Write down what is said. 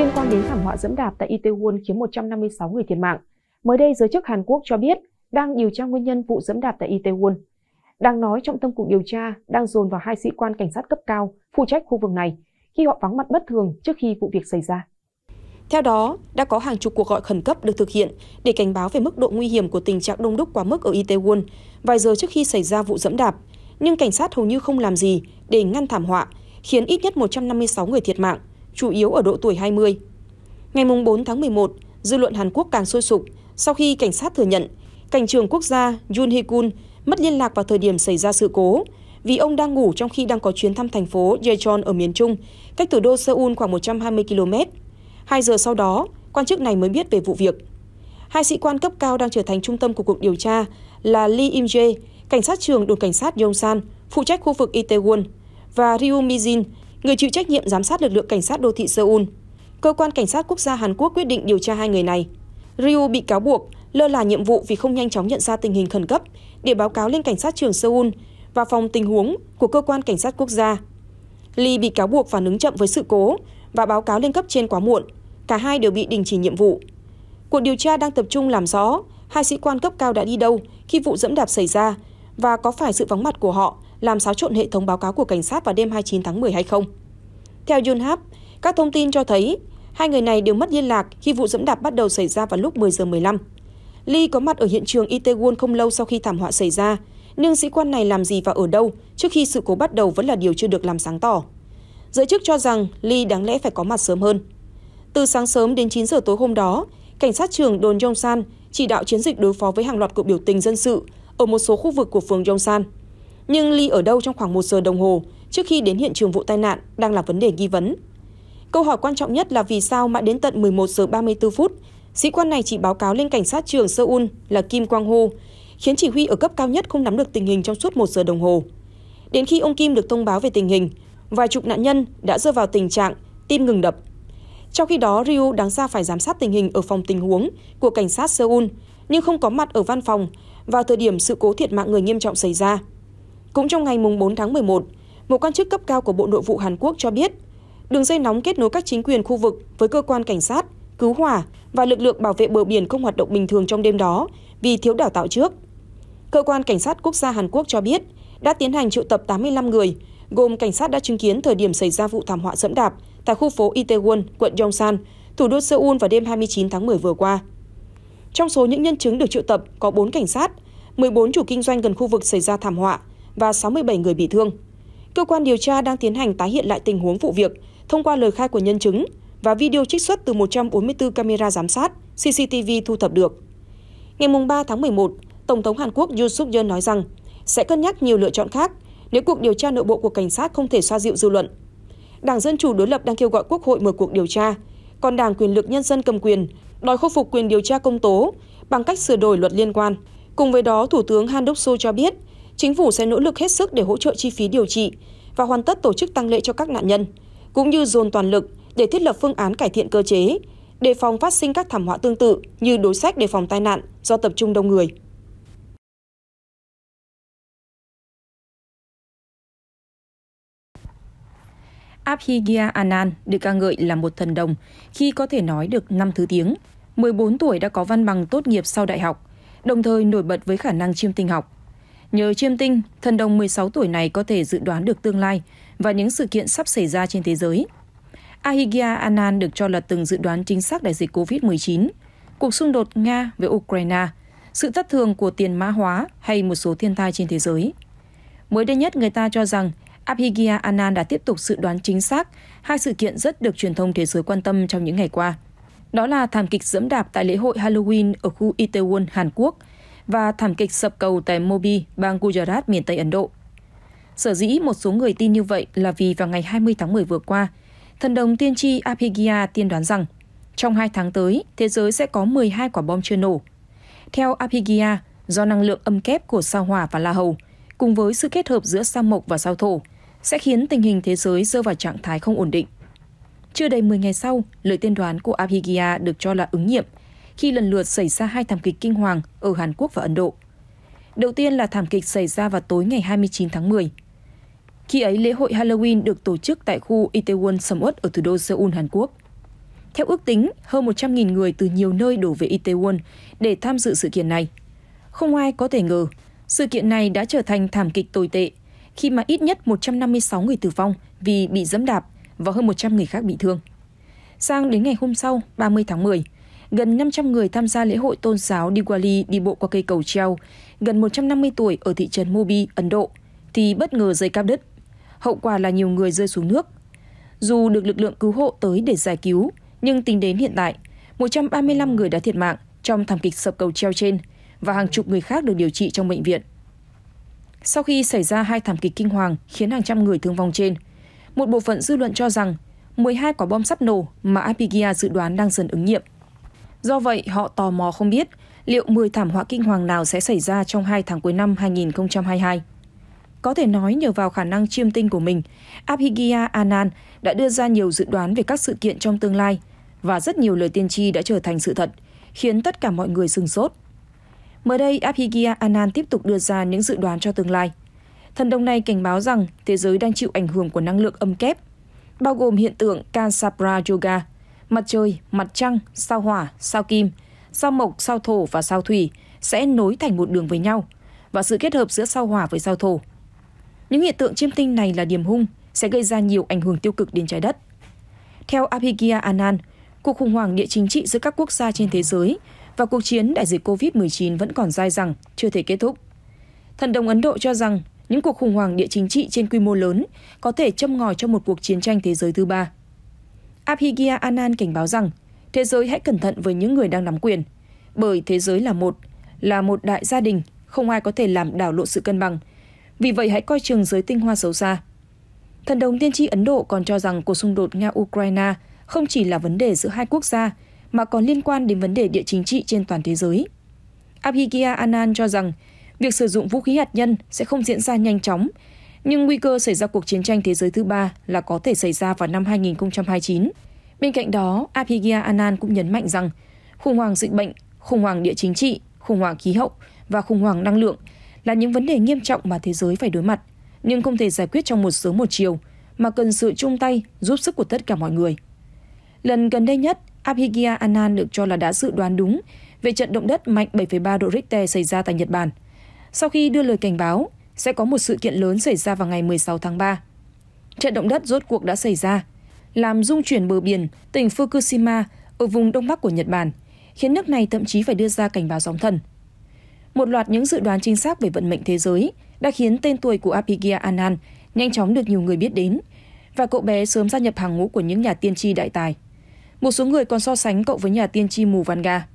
liên quan đến thảm họa dẫm đạp tại Itaewon khiến 156 người thiệt mạng. Mới đây, giới chức Hàn Quốc cho biết đang điều tra nguyên nhân vụ dẫm đạp tại Itaewon. Đang nói trọng tâm cuộc điều tra đang dồn vào hai sĩ quan cảnh sát cấp cao phụ trách khu vực này khi họ vắng mặt bất thường trước khi vụ việc xảy ra. Theo đó, đã có hàng chục cuộc gọi khẩn cấp được thực hiện để cảnh báo về mức độ nguy hiểm của tình trạng đông đúc quá mức ở Itaewon vài giờ trước khi xảy ra vụ dẫm đạp, nhưng cảnh sát hầu như không làm gì để ngăn thảm họa, khiến ít nhất 156 người thiệt mạng chủ yếu ở độ tuổi 20. Ngày 4 tháng 11, dư luận Hàn Quốc càng sôi sục sau khi cảnh sát thừa nhận cảnh trường quốc gia Yoon Hee-kun mất liên lạc vào thời điểm xảy ra sự cố vì ông đang ngủ trong khi đang có chuyến thăm thành phố Jeju ở miền Trung, cách thủ đô Seoul khoảng 120 km. Hai giờ sau đó, quan chức này mới biết về vụ việc. Hai sĩ quan cấp cao đang trở thành trung tâm của cuộc điều tra là Lee Im Jae, cảnh sát trưởng đồn cảnh sát Yongsan, phụ trách khu vực Itaewon, và Ryu Mi Jin người chịu trách nhiệm giám sát lực lượng cảnh sát đô thị Seoul. Cơ quan cảnh sát quốc gia Hàn Quốc quyết định điều tra hai người này. Ryu bị cáo buộc lơ là nhiệm vụ vì không nhanh chóng nhận ra tình hình khẩn cấp để báo cáo lên cảnh sát trưởng Seoul và phòng tình huống của cơ quan cảnh sát quốc gia. Lee bị cáo buộc phản ứng chậm với sự cố và báo cáo lên cấp trên quá muộn. Cả hai đều bị đình chỉ nhiệm vụ. Cuộc điều tra đang tập trung làm rõ hai sĩ quan cấp cao đã đi đâu khi vụ dẫm đạp xảy ra và có phải sự vắng mặt của họ làm xáo trộn hệ thống báo cáo của cảnh sát vào đêm 29 tháng 10 hay không. Theo Yunhap, các thông tin cho thấy hai người này đều mất liên lạc khi vụ dẫm đạp bắt đầu xảy ra vào lúc 10 giờ 15. Lee có mặt ở hiện trường Itaewon không lâu sau khi thảm họa xảy ra, nhưng sĩ quan này làm gì và ở đâu trước khi sự cố bắt đầu vẫn là điều chưa được làm sáng tỏ. Giới chức cho rằng Lee đáng lẽ phải có mặt sớm hơn. Từ sáng sớm đến 9 giờ tối hôm đó, cảnh sát trưởng đồn Yongsan chỉ đạo chiến dịch đối phó với hàng loạt cuộc biểu tình dân sự ở một số khu vực của phường Yongsan nhưng Ly ở đâu trong khoảng 1 giờ đồng hồ trước khi đến hiện trường vụ tai nạn đang là vấn đề nghi vấn. Câu hỏi quan trọng nhất là vì sao mãi đến tận 11 giờ 34 phút, sĩ quan này chỉ báo cáo lên cảnh sát trưởng Seoul là Kim Quang Ho, khiến chỉ huy ở cấp cao nhất không nắm được tình hình trong suốt 1 giờ đồng hồ. Đến khi ông Kim được thông báo về tình hình, vài chục nạn nhân đã rơi vào tình trạng tim ngừng đập. Trong khi đó, Ryu đáng ra phải giám sát tình hình ở phòng tình huống của cảnh sát Seoul, nhưng không có mặt ở văn phòng vào thời điểm sự cố thiệt mạng người nghiêm trọng xảy ra. Cũng trong ngày 4 tháng 11, một quan chức cấp cao của Bộ Nội vụ Hàn Quốc cho biết, đường dây nóng kết nối các chính quyền khu vực với cơ quan cảnh sát, cứu hỏa và lực lượng bảo vệ bờ biển không hoạt động bình thường trong đêm đó vì thiếu đào tạo trước. Cơ quan cảnh sát quốc gia Hàn Quốc cho biết đã tiến hành triệu tập 85 người, gồm cảnh sát đã chứng kiến thời điểm xảy ra vụ thảm họa dẫm đạp tại khu phố Itaewon, quận Yongsan, thủ đô Seoul vào đêm 29 tháng 10 vừa qua. Trong số những nhân chứng được triệu tập có 4 cảnh sát, 14 chủ kinh doanh gần khu vực xảy ra thảm họa và sáu mươi bảy người bị thương. Cơ quan điều tra đang tiến hành tái hiện lại tình huống vụ việc thông qua lời khai của nhân chứng và video trích xuất từ 144 camera giám sát CCTV thu thập được. Ngày 3 tháng 11, Tổng thống Hàn Quốc Yoon suk yeol nói rằng sẽ cân nhắc nhiều lựa chọn khác nếu cuộc điều tra nội bộ của cảnh sát không thể xoa dịu dư luận. Đảng Dân Chủ đối lập đang kêu gọi Quốc hội mở cuộc điều tra, còn Đảng Quyền lực Nhân dân cầm quyền đòi khôi phục quyền điều tra công tố bằng cách sửa đổi luật liên quan. Cùng với đó, Thủ tướng Han Đốc Su cho biết chính phủ sẽ nỗ lực hết sức để hỗ trợ chi phí điều trị và hoàn tất tổ chức tăng lễ cho các nạn nhân, cũng như dồn toàn lực để thiết lập phương án cải thiện cơ chế, đề phòng phát sinh các thảm họa tương tự như đối sách đề phòng tai nạn do tập trung đông người. Abhigya Anand được ca ngợi là một thần đồng khi có thể nói được năm thứ tiếng. 14 tuổi đã có văn bằng tốt nghiệp sau đại học, đồng thời nổi bật với khả năng chiêm tinh học. Nhờ chiêm tinh, thần đồng 16 tuổi này có thể dự đoán được tương lai và những sự kiện sắp xảy ra trên thế giới. Ahigya Anan được cho là từng dự đoán chính xác đại dịch COVID-19, cuộc xung đột Nga với Ukraine, sự thất thường của tiền mã hóa hay một số thiên tai trên thế giới. Mới đây nhất, người ta cho rằng Abhigya Anand đã tiếp tục dự đoán chính xác hai sự kiện rất được truyền thông thế giới quan tâm trong những ngày qua. Đó là thảm kịch dẫm đạp tại lễ hội Halloween ở khu Itaewon, Hàn Quốc – và thảm kịch sập cầu tại Mobi, bang Gujarat, miền Tây Ấn Độ. Sở dĩ một số người tin như vậy là vì vào ngày 20 tháng 10 vừa qua, thần đồng tiên tri Apigia tiên đoán rằng trong hai tháng tới, thế giới sẽ có 12 quả bom chưa nổ. Theo Apigia, do năng lượng âm kép của sao hỏa và la hầu, cùng với sự kết hợp giữa sao mộc và sao thổ, sẽ khiến tình hình thế giới rơi vào trạng thái không ổn định. Chưa đầy 10 ngày sau, lời tiên đoán của Apigia được cho là ứng nghiệm – khi lần lượt xảy ra hai thảm kịch kinh hoàng ở Hàn Quốc và Ấn Độ. Đầu tiên là thảm kịch xảy ra vào tối ngày 29 tháng 10. Khi ấy, lễ hội Halloween được tổ chức tại khu Itaewon sầm uất ở thủ đô Seoul, Hàn Quốc. Theo ước tính, hơn 100.000 người từ nhiều nơi đổ về Itaewon để tham dự sự kiện này. Không ai có thể ngờ, sự kiện này đã trở thành thảm kịch tồi tệ khi mà ít nhất 156 người tử vong vì bị dẫm đạp và hơn 100 người khác bị thương. Sang đến ngày hôm sau, 30 tháng 10, gần 500 người tham gia lễ hội tôn giáo Diwali đi bộ qua cây cầu treo, gần 150 tuổi ở thị trấn Mobi, Ấn Độ, thì bất ngờ rơi cáp đứt. Hậu quả là nhiều người rơi xuống nước. Dù được lực lượng cứu hộ tới để giải cứu, nhưng tính đến hiện tại, 135 người đã thiệt mạng trong thảm kịch sập cầu treo trên và hàng chục người khác được điều trị trong bệnh viện. Sau khi xảy ra hai thảm kịch kinh hoàng khiến hàng trăm người thương vong trên, một bộ phận dư luận cho rằng 12 quả bom sắp nổ mà Apigia dự đoán đang dần ứng nghiệm Do vậy, họ tò mò không biết liệu 10 thảm họa kinh hoàng nào sẽ xảy ra trong 2 tháng cuối năm 2022. Có thể nói nhờ vào khả năng chiêm tinh của mình, Abhigya Anand đã đưa ra nhiều dự đoán về các sự kiện trong tương lai và rất nhiều lời tiên tri đã trở thành sự thật, khiến tất cả mọi người sừng sốt. Mới đây, Abhigya Anand tiếp tục đưa ra những dự đoán cho tương lai. Thần đồng này cảnh báo rằng thế giới đang chịu ảnh hưởng của năng lượng âm kép, bao gồm hiện tượng Kansapra Yoga – mặt trời, mặt trăng, sao hỏa, sao kim, sao mộc, sao thổ và sao thủy sẽ nối thành một đường với nhau và sự kết hợp giữa sao hỏa với sao thổ. Những hiện tượng chiêm tinh này là điểm hung sẽ gây ra nhiều ảnh hưởng tiêu cực đến trái đất. Theo Abhigya Anand, cuộc khủng hoảng địa chính trị giữa các quốc gia trên thế giới và cuộc chiến đại dịch COVID-19 vẫn còn dai dẳng, chưa thể kết thúc. Thần đồng Ấn Độ cho rằng những cuộc khủng hoảng địa chính trị trên quy mô lớn có thể châm ngòi cho một cuộc chiến tranh thế giới thứ ba. Abhigya Anand cảnh báo rằng thế giới hãy cẩn thận với những người đang nắm quyền, bởi thế giới là một, là một đại gia đình, không ai có thể làm đảo lộn sự cân bằng. Vì vậy hãy coi chừng giới tinh hoa xấu xa. Thần đồng tiên tri Ấn Độ còn cho rằng cuộc xung đột Nga-Ukraine không chỉ là vấn đề giữa hai quốc gia, mà còn liên quan đến vấn đề địa chính trị trên toàn thế giới. Abhigya Anand cho rằng việc sử dụng vũ khí hạt nhân sẽ không diễn ra nhanh chóng nhưng nguy cơ xảy ra cuộc chiến tranh thế giới thứ ba là có thể xảy ra vào năm 2029. Bên cạnh đó, Abigail Anand cũng nhấn mạnh rằng khủng hoảng dịch bệnh, khủng hoảng địa chính trị, khủng hoảng khí hậu và khủng hoảng năng lượng là những vấn đề nghiêm trọng mà thế giới phải đối mặt, nhưng không thể giải quyết trong một sớm một chiều, mà cần sự chung tay giúp sức của tất cả mọi người. Lần gần đây nhất, Abhigya Anand được cho là đã dự đoán đúng về trận động đất mạnh 7,3 độ Richter xảy ra tại Nhật Bản. Sau khi đưa lời cảnh báo, sẽ có một sự kiện lớn xảy ra vào ngày 16 tháng 3. Trận động đất rốt cuộc đã xảy ra, làm rung chuyển bờ biển tỉnh Fukushima ở vùng đông bắc của Nhật Bản, khiến nước này thậm chí phải đưa ra cảnh báo sóng thần. Một loạt những dự đoán chính xác về vận mệnh thế giới đã khiến tên tuổi của Abigail Anand nhanh chóng được nhiều người biết đến và cậu bé sớm gia nhập hàng ngũ của những nhà tiên tri đại tài. Một số người còn so sánh cậu với nhà tiên tri mù Vanga.